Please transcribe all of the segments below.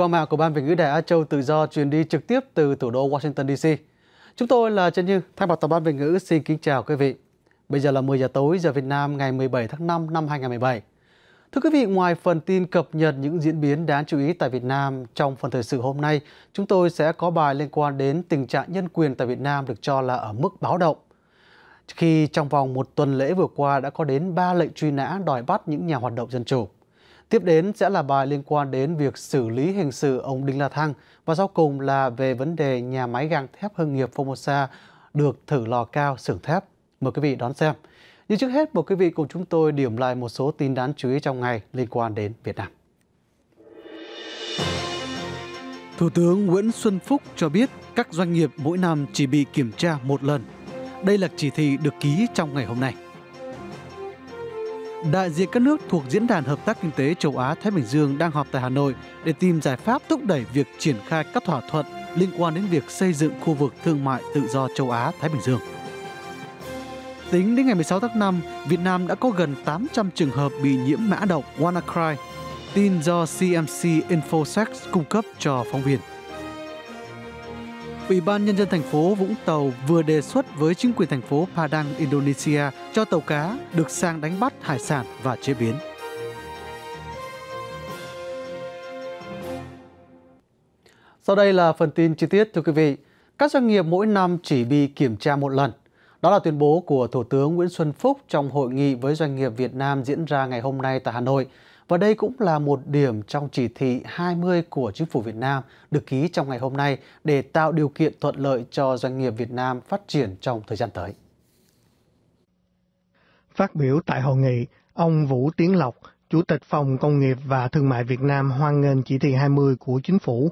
qua mạo của Ban Việt ngữ Đài Á Châu Tự do truyền đi trực tiếp từ thủ đô Washington DC. Chúng tôi là Trần Như, thay mặt Tổng ban Việt ngữ xin kính chào quý vị. Bây giờ là 10 giờ tối giờ Việt Nam ngày 17 tháng 5 năm 2017. Thưa quý vị, ngoài phần tin cập nhật những diễn biến đáng chú ý tại Việt Nam, trong phần thời sự hôm nay, chúng tôi sẽ có bài liên quan đến tình trạng nhân quyền tại Việt Nam được cho là ở mức báo động. Khi trong vòng một tuần lễ vừa qua đã có đến 3 lệnh truy nã đòi bắt những nhà hoạt động dân chủ. Tiếp đến sẽ là bài liên quan đến việc xử lý hình sự ông Đinh La Thăng và sau cùng là về vấn đề nhà máy gang thép Hưng nghiệp Formosa được thử lò cao xưởng thép. Mời quý vị đón xem. Như trước hết, mời quý vị cùng chúng tôi điểm lại một số tin đáng chú ý trong ngày liên quan đến Việt Nam. Thủ tướng Nguyễn Xuân Phúc cho biết các doanh nghiệp mỗi năm chỉ bị kiểm tra một lần. Đây là chỉ thị được ký trong ngày hôm nay. Đại diện các nước thuộc Diễn đàn Hợp tác Kinh tế Châu Á-Thái Bình Dương đang họp tại Hà Nội để tìm giải pháp thúc đẩy việc triển khai các thỏa thuận liên quan đến việc xây dựng khu vực thương mại tự do châu Á-Thái Bình Dương. Tính đến ngày 16 tháng 5, Việt Nam đã có gần 800 trường hợp bị nhiễm mã độc WannaCry, tin do CMC InfoSec cung cấp cho phóng viên. Ủy ban Nhân dân thành phố Vũng Tàu vừa đề xuất với chính quyền thành phố Padang, Indonesia cho tàu cá được sang đánh bắt hải sản và chế biến. Sau đây là phần tin chi tiết thưa quý vị. Các doanh nghiệp mỗi năm chỉ bị kiểm tra một lần. Đó là tuyên bố của Thủ tướng Nguyễn Xuân Phúc trong hội nghị với doanh nghiệp Việt Nam diễn ra ngày hôm nay tại Hà Nội và đây cũng là một điểm trong chỉ thị 20 của Chính phủ Việt Nam được ký trong ngày hôm nay để tạo điều kiện thuận lợi cho doanh nghiệp Việt Nam phát triển trong thời gian tới. Phát biểu tại hội nghị, ông Vũ Tiến Lộc, Chủ tịch Phòng Công nghiệp và Thương mại Việt Nam hoan nghênh chỉ thị 20 của chính phủ.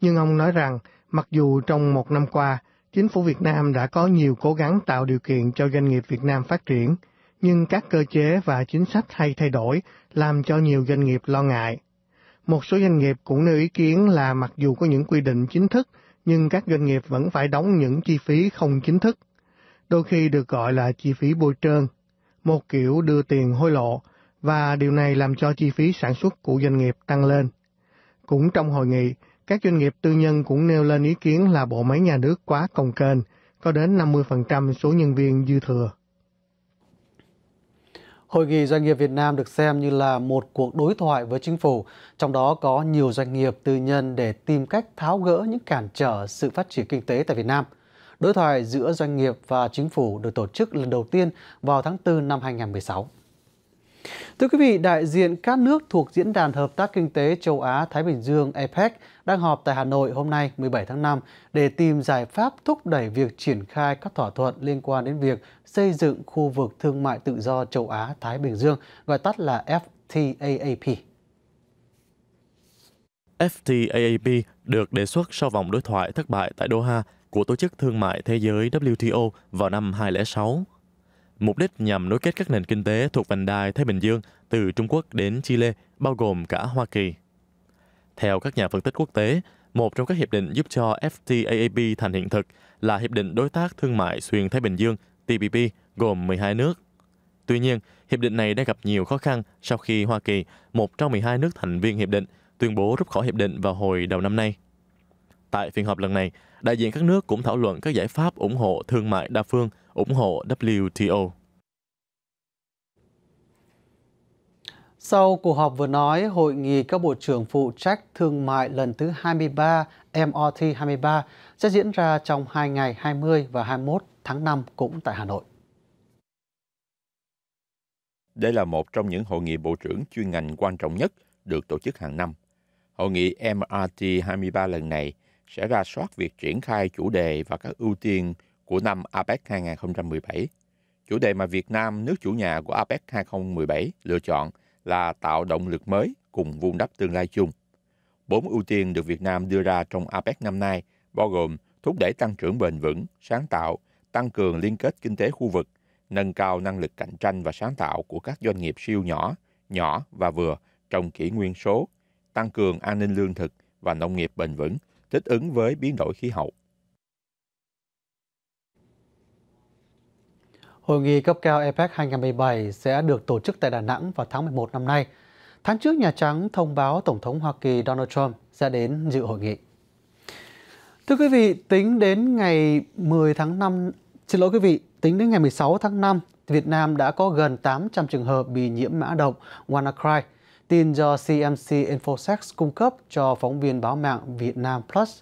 Nhưng ông nói rằng, mặc dù trong một năm qua, chính phủ Việt Nam đã có nhiều cố gắng tạo điều kiện cho doanh nghiệp Việt Nam phát triển, nhưng các cơ chế và chính sách hay thay đổi làm cho nhiều doanh nghiệp lo ngại. Một số doanh nghiệp cũng nêu ý kiến là mặc dù có những quy định chính thức, nhưng các doanh nghiệp vẫn phải đóng những chi phí không chính thức, đôi khi được gọi là chi phí bôi trơn, một kiểu đưa tiền hối lộ, và điều này làm cho chi phí sản xuất của doanh nghiệp tăng lên. Cũng trong hội nghị, các doanh nghiệp tư nhân cũng nêu lên ý kiến là bộ máy nhà nước quá cồng kềnh, có đến 50% số nhân viên dư thừa. Hội nghị doanh nghiệp Việt Nam được xem như là một cuộc đối thoại với chính phủ, trong đó có nhiều doanh nghiệp tư nhân để tìm cách tháo gỡ những cản trở sự phát triển kinh tế tại Việt Nam. Đối thoại giữa doanh nghiệp và chính phủ được tổ chức lần đầu tiên vào tháng 4 năm 2016. Thưa quý vị, đại diện các nước thuộc Diễn đàn Hợp tác Kinh tế Châu Á-Thái Bình Dương APEC đang họp tại Hà Nội hôm nay 17 tháng 5 để tìm giải pháp thúc đẩy việc triển khai các thỏa thuận liên quan đến việc xây dựng khu vực thương mại tự do Châu Á-Thái Bình Dương, gọi tắt là FTAAP. FTAAP được đề xuất sau vòng đối thoại thất bại tại Doha của Tổ chức Thương mại Thế giới WTO vào năm 2006 mục đích nhằm nối kết các nền kinh tế thuộc vành đai Thái Bình Dương từ Trung Quốc đến Chile, bao gồm cả Hoa Kỳ. Theo các nhà phân tích quốc tế, một trong các hiệp định giúp cho FTAAP thành hiện thực là Hiệp định Đối tác Thương mại Xuyên Thái Bình Dương TPP gồm 12 nước. Tuy nhiên, hiệp định này đã gặp nhiều khó khăn sau khi Hoa Kỳ, một trong 12 nước thành viên hiệp định, tuyên bố rút khỏi hiệp định vào hồi đầu năm nay. Tại phiên họp lần này, đại diện các nước cũng thảo luận các giải pháp ủng hộ thương mại đa phương ủng hộ WTO. Sau cuộc họp vừa nói, Hội nghị các Bộ trưởng phụ trách thương mại lần thứ 23 MRT23 sẽ diễn ra trong 2 ngày 20 và 21 tháng 5 cũng tại Hà Nội. Đây là một trong những hội nghị bộ trưởng chuyên ngành quan trọng nhất được tổ chức hàng năm. Hội nghị MRT 23 lần này sẽ ra soát việc triển khai chủ đề và các ưu tiên của năm APEC 2017. Chủ đề mà Việt Nam, nước chủ nhà của APEC 2017 lựa chọn là tạo động lực mới cùng vun đắp tương lai chung. Bốn ưu tiên được Việt Nam đưa ra trong APEC năm nay bao gồm thúc đẩy tăng trưởng bền vững, sáng tạo, tăng cường liên kết kinh tế khu vực, nâng cao năng lực cạnh tranh và sáng tạo của các doanh nghiệp siêu nhỏ, nhỏ và vừa trong kỷ nguyên số, tăng cường an ninh lương thực và nông nghiệp bền vững, thích ứng với biến đổi khí hậu. Hội nghị cấp cao APEC 2017 sẽ được tổ chức tại Đà Nẵng vào tháng 11 năm nay. Tháng trước, Nhà Trắng thông báo Tổng thống Hoa Kỳ Donald Trump sẽ đến dự hội nghị. Thưa quý vị, tính đến ngày 10 tháng 5, xin lỗi quý vị, tính đến ngày 16 tháng 5, Việt Nam đã có gần 800 trường hợp bị nhiễm mã độc WannaCry, tin do CMC Infosex cung cấp cho phóng viên báo mạng Việt Nam Plus.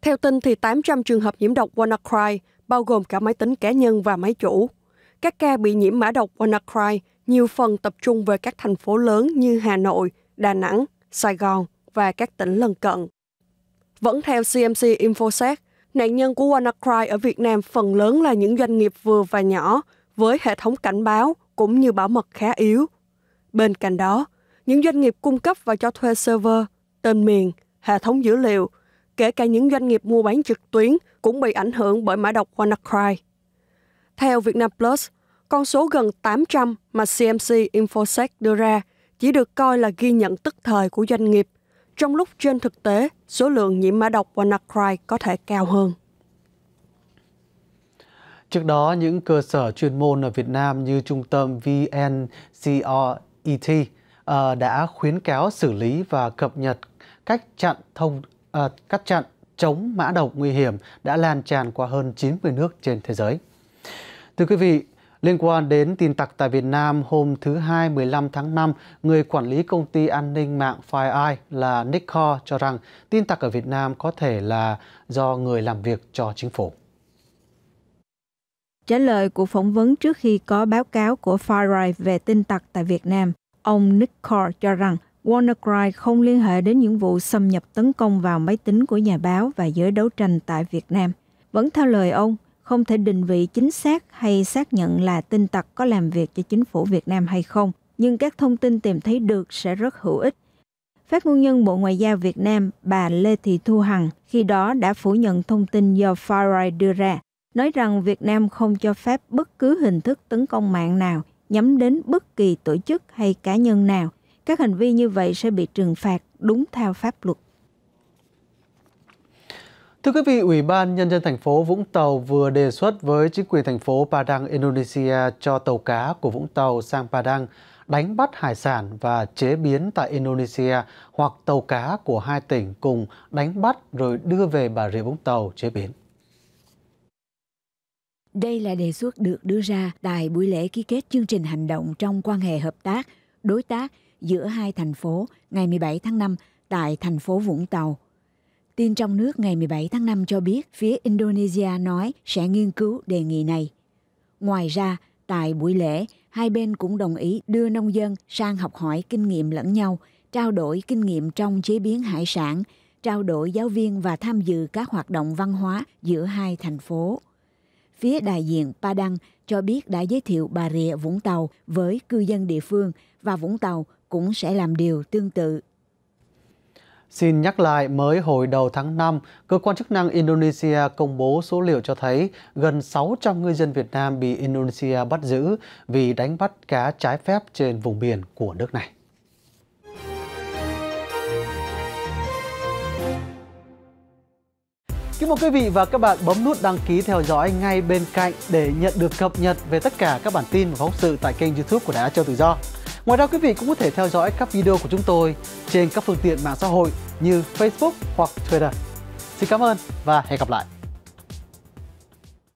Theo tin thì 800 trường hợp nhiễm độc WannaCry bao gồm cả máy tính cá nhân và máy chủ. Các ca bị nhiễm mã độc WannaCry nhiều phần tập trung về các thành phố lớn như Hà Nội, Đà Nẵng, Sài Gòn và các tỉnh lân cận. Vẫn theo CMC InfoSec, nạn nhân của WannaCry ở Việt Nam phần lớn là những doanh nghiệp vừa và nhỏ với hệ thống cảnh báo cũng như bảo mật khá yếu. Bên cạnh đó, những doanh nghiệp cung cấp và cho thuê server, tên miền, hệ thống dữ liệu – kể cả những doanh nghiệp mua bán trực tuyến cũng bị ảnh hưởng bởi mã độc WannaCry. Theo Vietnam Plus, con số gần 800 mà CMC InfoSec đưa ra chỉ được coi là ghi nhận tức thời của doanh nghiệp, trong lúc trên thực tế số lượng nhiễm mã độc WannaCry có thể cao hơn. Trước đó, những cơ sở chuyên môn ở Việt Nam như trung tâm VNCRET ờ, đã khuyến cáo xử lý và cập nhật cách chặn thông à, các trận chống mã độc nguy hiểm đã lan tràn qua hơn 90 nước trên thế giới. Thưa quý vị, Liên quan đến tin tặc tại Việt Nam hôm thứ Hai 15 tháng 5, người quản lý công ty an ninh mạng FireEye là Nick Kho cho rằng tin tặc ở Việt Nam có thể là do người làm việc cho chính phủ. Trả lời của phỏng vấn trước khi có báo cáo của FireEye về tin tặc tại Việt Nam, ông Nick Kho cho rằng WannaCry không liên hệ đến những vụ xâm nhập tấn công vào máy tính của nhà báo và giới đấu tranh tại Việt Nam. Vẫn theo lời ông, không thể định vị chính xác hay xác nhận là tin tặc có làm việc cho chính phủ Việt Nam hay không, nhưng các thông tin tìm thấy được sẽ rất hữu ích. Phát ngôn nhân Bộ Ngoại giao Việt Nam, bà Lê Thị Thu Hằng, khi đó đã phủ nhận thông tin do Farai đưa ra, nói rằng Việt Nam không cho phép bất cứ hình thức tấn công mạng nào nhắm đến bất kỳ tổ chức hay cá nhân nào – các hành vi như vậy sẽ bị trừng phạt đúng theo pháp luật. Thưa quý vị, Ủy ban Nhân dân thành phố Vũng Tàu vừa đề xuất với chính quyền thành phố Padang, Indonesia cho tàu cá của Vũng Tàu sang Padang đánh bắt hải sản và chế biến tại Indonesia hoặc tàu cá của hai tỉnh cùng đánh bắt rồi đưa về Bà Rịa Vũng Tàu chế biến. Đây là đề xuất được đưa ra tại buổi lễ ký kết chương trình hành động trong quan hệ hợp tác, đối tác giữa hai thành phố ngày 17 tháng 5 tại thành phố Vũng Tàu. Tin trong nước ngày 17 tháng 5 cho biết phía Indonesia nói sẽ nghiên cứu đề nghị này. Ngoài ra, tại buổi lễ, hai bên cũng đồng ý đưa nông dân sang học hỏi kinh nghiệm lẫn nhau, trao đổi kinh nghiệm trong chế biến hải sản, trao đổi giáo viên và tham dự các hoạt động văn hóa giữa hai thành phố. Phía đại diện Padang cho biết đã giới thiệu Bà Rịa Vũng Tàu với cư dân địa phương và Vũng Tàu cũng sẽ làm điều tương tự. Xin nhắc lại, mới hồi đầu tháng 5, cơ quan chức năng Indonesia công bố số liệu cho thấy gần 600 ngư dân Việt Nam bị Indonesia bắt giữ vì đánh bắt cá trái phép trên vùng biển của nước này. Kính mời quý vị và các bạn bấm nút đăng ký theo dõi ngay bên cạnh để nhận được cập nhật về tất cả các bản tin và phóng sự tại kênh youtube của Đài Á Châu Tự Do. Ngoài ra quý vị cũng có thể theo dõi các video của chúng tôi trên các phương tiện mạng xã hội như Facebook hoặc Twitter. Xin cảm ơn và hẹn gặp lại!